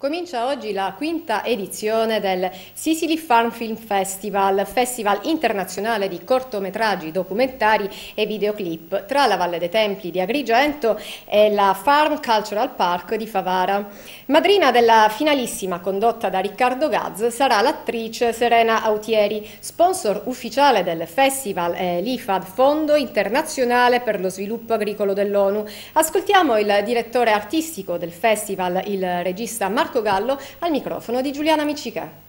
Comincia oggi la quinta edizione del Sicily Farm Film Festival, festival internazionale di cortometraggi, documentari e videoclip tra la Valle dei Templi di Agrigento e la Farm Cultural Park di Favara. Madrina della finalissima condotta da Riccardo Gaz sarà l'attrice Serena Autieri, sponsor ufficiale del festival e l'IFAD Fondo Internazionale per lo Sviluppo Agricolo dell'ONU. Ascoltiamo il direttore artistico del festival, il regista Marco Marco Gallo al microfono di Giuliana Micica.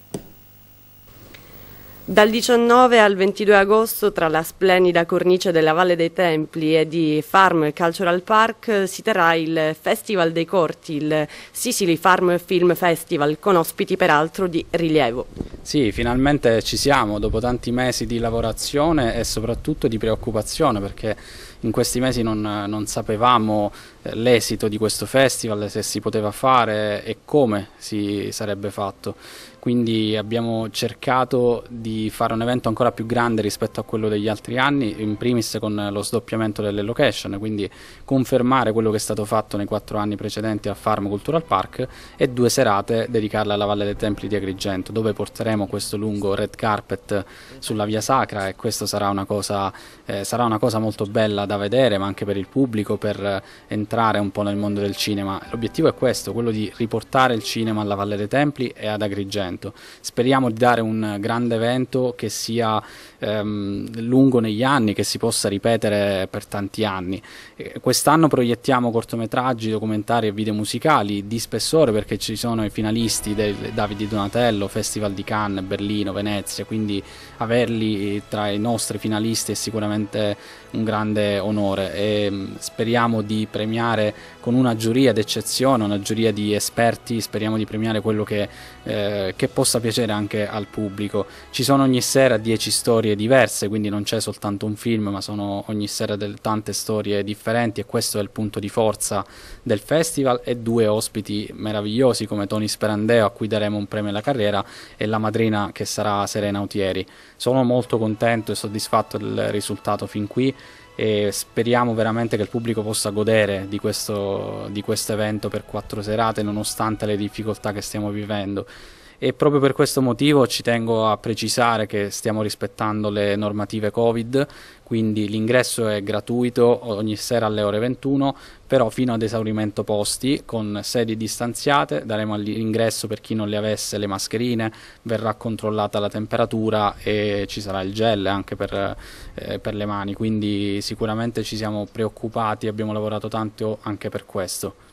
Dal 19 al 22 agosto, tra la splendida cornice della Valle dei Templi e di Farm Cultural Park, si terrà il Festival dei Corti, il Sicily Farm Film Festival, con ospiti peraltro di rilievo. Sì, finalmente ci siamo, dopo tanti mesi di lavorazione e soprattutto di preoccupazione, perché in questi mesi non, non sapevamo eh, l'esito di questo festival, se si poteva fare e come si sarebbe fatto. Quindi abbiamo cercato di fare un evento ancora più grande rispetto a quello degli altri anni, in primis con lo sdoppiamento delle location, quindi confermare quello che è stato fatto nei quattro anni precedenti al Farm Cultural Park e due serate dedicarle alla Valle dei Templi di Agrigento, dove porteremo questo lungo red carpet sulla Via Sacra e questa sarà una cosa, eh, sarà una cosa molto bella da vedere, ma anche per il pubblico, per entrare un po' nel mondo del cinema. L'obiettivo è questo, quello di riportare il cinema alla Valle dei Templi e ad Agrigento. Speriamo di dare un grande evento che sia ehm, lungo negli anni, che si possa ripetere per tanti anni. quest'anno proiettiamo cortometraggi, documentari e video musicali di spessore perché ci sono i finalisti del Davide Donatello, Festival di Cannes, Berlino, Venezia, quindi averli tra i nostri finalisti è sicuramente un grande onore e mm, speriamo di premiare con una giuria d'eccezione, una giuria di esperti, speriamo di premiare quello che, eh, che possa piacere anche al pubblico. Ci sono ogni sera 10 storie diverse, quindi non c'è soltanto un film, ma sono ogni sera del, tante storie differenti e questo è il punto di forza del festival e due ospiti meravigliosi come Tony Sperandeo a cui daremo un premio alla carriera e la madrina che sarà Serena Autieri. Sono molto contento e soddisfatto del risultato fin qui e speriamo veramente che il pubblico possa godere di questo, di questo evento per quattro serate nonostante le difficoltà che stiamo vivendo e proprio per questo motivo ci tengo a precisare che stiamo rispettando le normative Covid, quindi l'ingresso è gratuito ogni sera alle ore 21, però fino ad esaurimento posti con sedi distanziate, daremo l'ingresso per chi non le avesse le mascherine, verrà controllata la temperatura e ci sarà il gel anche per, eh, per le mani, quindi sicuramente ci siamo preoccupati, e abbiamo lavorato tanto anche per questo.